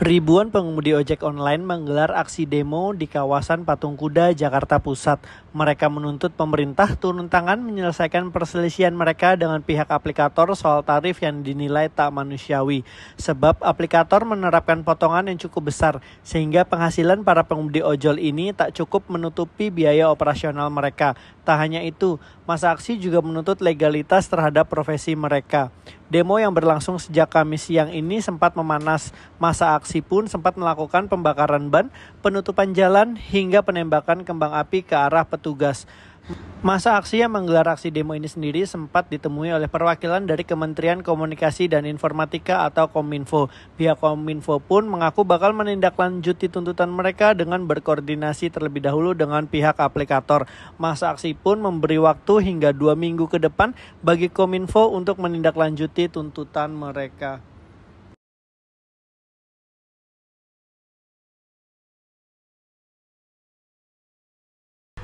Ribuan pengemudi ojek online menggelar aksi demo di kawasan Patung Kuda, Jakarta Pusat. Mereka menuntut pemerintah turun tangan menyelesaikan perselisihan mereka dengan pihak aplikator soal tarif yang dinilai tak manusiawi. Sebab aplikator menerapkan potongan yang cukup besar, sehingga penghasilan para pengemudi ojol ini tak cukup menutupi biaya operasional mereka. Tak hanya itu, masa aksi juga menuntut legalitas terhadap profesi mereka. Demo yang berlangsung sejak Kamis siang ini sempat memanas. Masa aksi pun sempat melakukan pembakaran ban, penutupan jalan, hingga penembakan kembang api ke arah petugas. Masa aksi yang menggelar aksi demo ini sendiri sempat ditemui oleh perwakilan dari Kementerian Komunikasi dan Informatika atau Kominfo. Pihak Kominfo pun mengaku bakal menindaklanjuti tuntutan mereka dengan berkoordinasi terlebih dahulu dengan pihak aplikator. Masa aksi pun memberi waktu hingga dua minggu ke depan bagi Kominfo untuk menindaklanjuti tuntutan mereka.